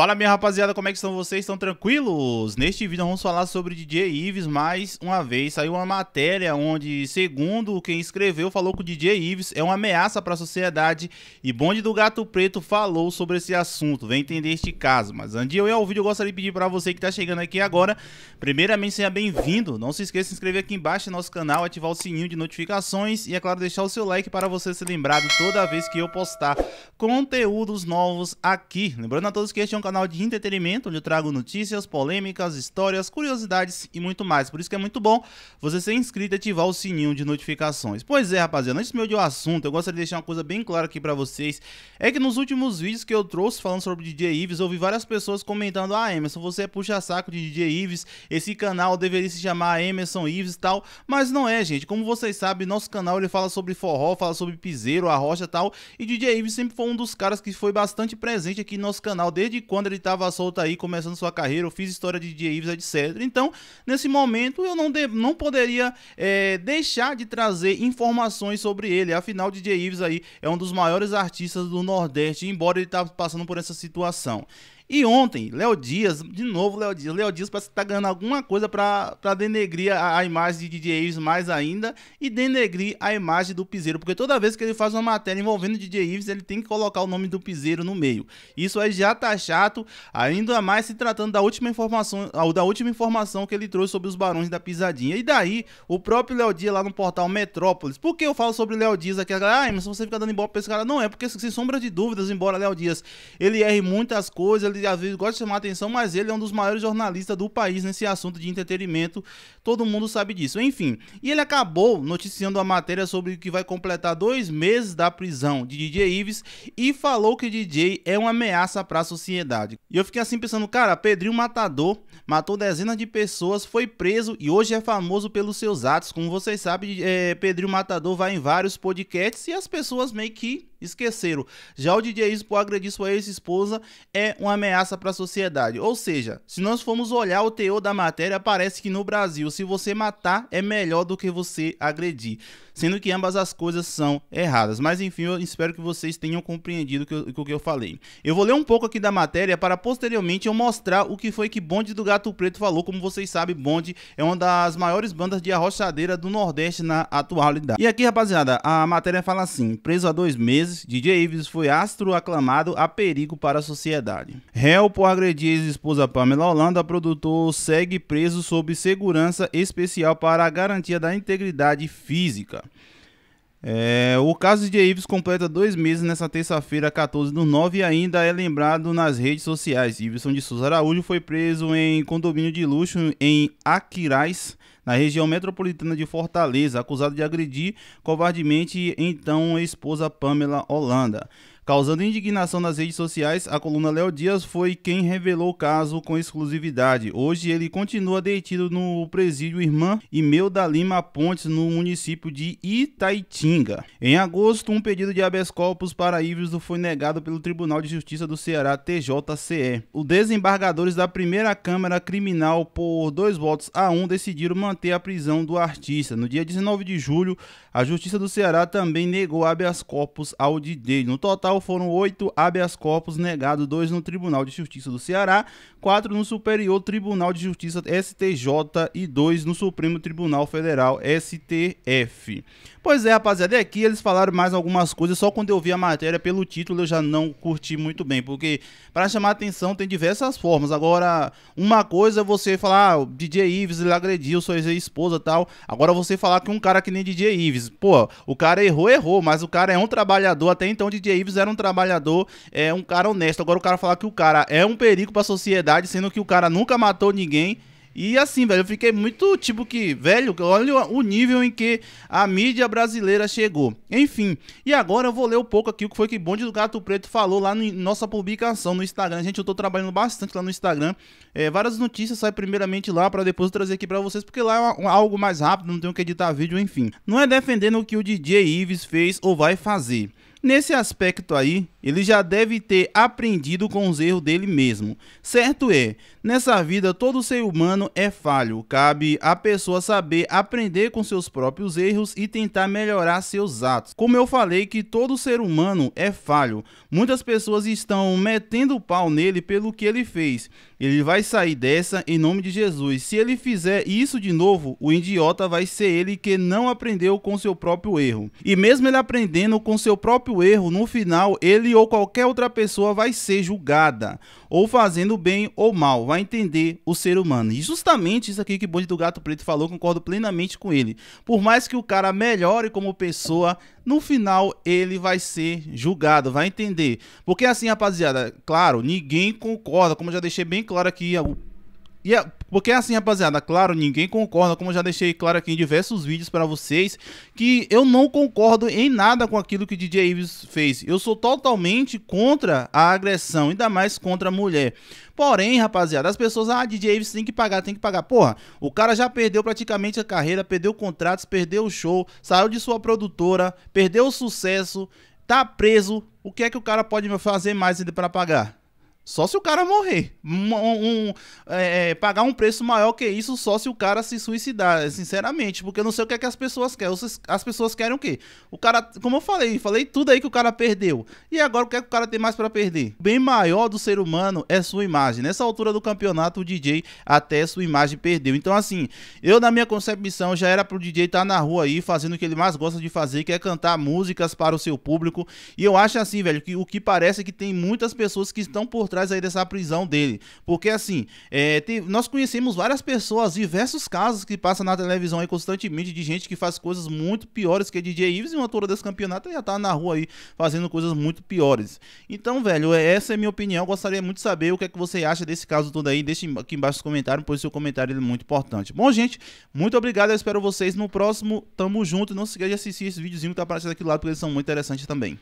Fala minha rapaziada, como é que estão vocês? Estão tranquilos? Neste vídeo vamos falar sobre DJ Ives mais uma vez. Saiu uma matéria onde, segundo quem escreveu, falou que o DJ Ives é uma ameaça para a sociedade e Bonde do Gato Preto falou sobre esse assunto. Vem entender este caso, mas antes de eu ir ao vídeo, eu gostaria de pedir para você que está chegando aqui agora, primeiramente seja bem-vindo. Não se esqueça de se inscrever aqui embaixo no nosso canal, ativar o sininho de notificações e, é claro, deixar o seu like para você ser lembrado toda vez que eu postar conteúdos novos aqui. Lembrando a todos que este é um canal de entretenimento, onde eu trago notícias, polêmicas, histórias, curiosidades e muito mais. Por isso que é muito bom você ser inscrito e ativar o sininho de notificações. Pois é, rapaziada, antes meu de o um assunto, eu gostaria de deixar uma coisa bem clara aqui para vocês. É que nos últimos vídeos que eu trouxe falando sobre DJ Ives, eu vi várias pessoas comentando: Ah, Emerson, você é puxa-saco de DJ Ives, esse canal deveria se chamar Emerson Ives e tal. Mas não é, gente. Como vocês sabem, nosso canal ele fala sobre forró, fala sobre piseiro, arrocha e tal. E DJ Ives sempre foi um dos caras que foi bastante presente aqui no nosso canal desde quando quando ele estava solto aí, começando sua carreira, eu fiz história de DJ Ives, etc. Então, nesse momento, eu não, de, não poderia é, deixar de trazer informações sobre ele. Afinal, DJ Ives aí é um dos maiores artistas do Nordeste, embora ele tá passando por essa situação. E ontem, Léo Dias, de novo Léo Dias. Léo Dias parece que tá ganhando alguma coisa para denegrir a, a, imagem de DJ Ives mais ainda e denegrir a imagem do Piseiro, porque toda vez que ele faz uma matéria envolvendo DJ Ives, ele tem que colocar o nome do Piseiro no meio. Isso aí já tá chato, ainda mais se tratando da última informação, ah, da última informação que ele trouxe sobre os barões da pisadinha. E daí, o próprio Léo Dias lá no portal Metrópolis. Por que eu falo sobre Léo Dias aqui? Ah, mas você fica dando embora pra esse cara. Não, é porque, sem sombra de dúvidas, embora Léo Dias ele erre muitas coisas, ele que às vezes gosta de chamar atenção, mas ele é um dos maiores jornalistas do país nesse assunto de entretenimento. Todo mundo sabe disso. Enfim, e ele acabou noticiando a matéria sobre o que vai completar dois meses da prisão de DJ Ives e falou que DJ é uma ameaça para a sociedade. E eu fiquei assim pensando, cara, Pedrinho Matador matou dezenas de pessoas, foi preso e hoje é famoso pelos seus atos. Como vocês sabem, é, Pedrinho Matador vai em vários podcasts e as pessoas meio que Esqueceram. Já o DJ Ispo agredir sua ex-esposa é uma ameaça para a sociedade. Ou seja, se nós formos olhar o teor da matéria, parece que no Brasil, se você matar, é melhor do que você agredir. Sendo que ambas as coisas são erradas. Mas enfim, eu espero que vocês tenham compreendido o que eu falei. Eu vou ler um pouco aqui da matéria para posteriormente eu mostrar o que foi que Bonde do Gato Preto falou. Como vocês sabem, Bonde é uma das maiores bandas de arrochadeira do Nordeste na atualidade. E aqui, rapaziada, a matéria fala assim: preso há dois meses meses, DJ Ives foi astro aclamado a perigo para a sociedade. Réu por agredir ex-esposa Pamela Holanda, produtor segue preso sob segurança especial para a garantia da integridade física. É, o caso de Ives completa dois meses nessa terça-feira, 14 do 9, e ainda é lembrado nas redes sociais. Iveson de Souza Araújo foi preso em condomínio de luxo em Aquirais, na região metropolitana de Fortaleza, acusado de agredir covardemente então esposa Pamela Holanda. Causando indignação nas redes sociais, a coluna Léo Dias foi quem revelou o caso com exclusividade. Hoje ele continua detido no presídio Irmã Imelda Lima Pontes, no município de Itaitinga. Em agosto, um pedido de habeas corpus para Ives foi negado pelo Tribunal de Justiça do Ceará, TJCE. Os desembargadores da primeira Câmara Criminal, por dois votos a um, decidiram manter a prisão do artista. No dia 19 de julho, a Justiça do Ceará também negou habeas corpus ao dele. No total, total foram oito habeas corpus negados, dois no Tribunal de Justiça do Ceará, quatro no Superior Tribunal de Justiça STJ e dois no Supremo Tribunal Federal STF. Pois é, rapaziada, é aqui eles falaram mais algumas coisas, só quando eu vi a matéria pelo título eu já não curti muito bem, porque para chamar atenção tem diversas formas. Agora, uma coisa é você falar, ah, o DJ Ives ele agrediu sua ex-esposa tal. Agora você falar que um cara que nem DJ Ives, pô, o cara errou, errou, mas o cara é um trabalhador, até então o DJ Ives era um trabalhador, é um cara honesto. Agora o cara falar que o cara é um perigo para a sociedade, sendo que o cara nunca matou ninguém. E assim, velho, eu fiquei muito tipo que, velho, olha o nível em que a mídia brasileira chegou. Enfim, e agora eu vou ler um pouco aqui o que foi que Bonde do Gato Preto falou lá em no, nossa publicação no Instagram. Gente, eu tô trabalhando bastante lá no Instagram. É, várias notícias saem primeiramente lá para depois trazer aqui para vocês, porque lá é algo mais rápido, não tenho que editar vídeo, enfim. Não é defendendo o que o DJ Ives fez ou vai fazer. Nesse aspecto aí, ele já deve ter aprendido com os erros dele mesmo. Certo é, nessa vida todo ser humano é falho, cabe à pessoa saber aprender com seus próprios erros e tentar melhorar seus atos. Como eu falei que todo ser humano é falho, muitas pessoas estão metendo o pau nele pelo que ele fez, ele vai sair dessa em nome de Jesus. Se ele fizer isso de novo, o idiota vai ser ele que não aprendeu com seu próprio erro. E mesmo ele aprendendo com seu próprio erro, no final ele ou qualquer outra pessoa vai ser julgada, ou fazendo bem ou mal, vai entender o ser humano. E justamente isso aqui que o Bonde do Gato Preto falou, concordo plenamente com ele. Por mais que o cara melhore como pessoa, no final ele vai ser julgado, vai entender. Porque assim, rapaziada, claro, ninguém concorda, como eu já deixei bem claro aqui. E porque é assim, rapaziada, claro, ninguém concorda, como eu já deixei claro aqui em diversos vídeos para vocês, que eu não concordo em nada com aquilo que DJ Ives fez. Eu sou totalmente contra a agressão, ainda mais contra a mulher. Porém, rapaziada, as pessoas, ah, DJ Ives tem que pagar, tem que pagar. Porra, o cara já perdeu praticamente a carreira, perdeu contratos, perdeu o show, saiu de sua produtora, perdeu o sucesso, tá preso. O que é que o cara pode fazer mais ainda para pagar? Só se o cara morrer. Um, um é, é, pagar um preço maior que isso só se o cara se suicidar, sinceramente. Porque eu não sei o que, é que as pessoas querem. As pessoas querem o quê? O cara, como eu falei, falei tudo aí que o cara perdeu. E agora o que, é que o cara tem mais para perder? bem maior do ser humano é sua imagem. Nessa altura do campeonato, o DJ até sua imagem perdeu. Então, assim, eu na minha concepção já era pro DJ estar tá na rua aí fazendo o que ele mais gosta de fazer, que é cantar músicas para o seu público. E eu acho assim, velho, que o que parece é que tem muitas pessoas que estão por trás aí dessa prisão dele. Porque assim, é, tem, nós conhecemos várias pessoas, diversos casos que passam na televisão aí constantemente de gente que faz coisas muito piores que DJ Ives e uma altura desse campeonato já tá na rua aí fazendo coisas muito piores. Então, velho, é, essa é minha opinião. Eu gostaria muito de saber o que é que você acha desse caso todo aí. Deixe aqui embaixo nos comentários, pois seu comentário é muito importante. Bom, gente, muito obrigado. Eu espero vocês no próximo. Tamo junto. Não se esqueça de assistir esse videozinho que tá aparecendo aqui do lado, porque eles são muito interessantes também.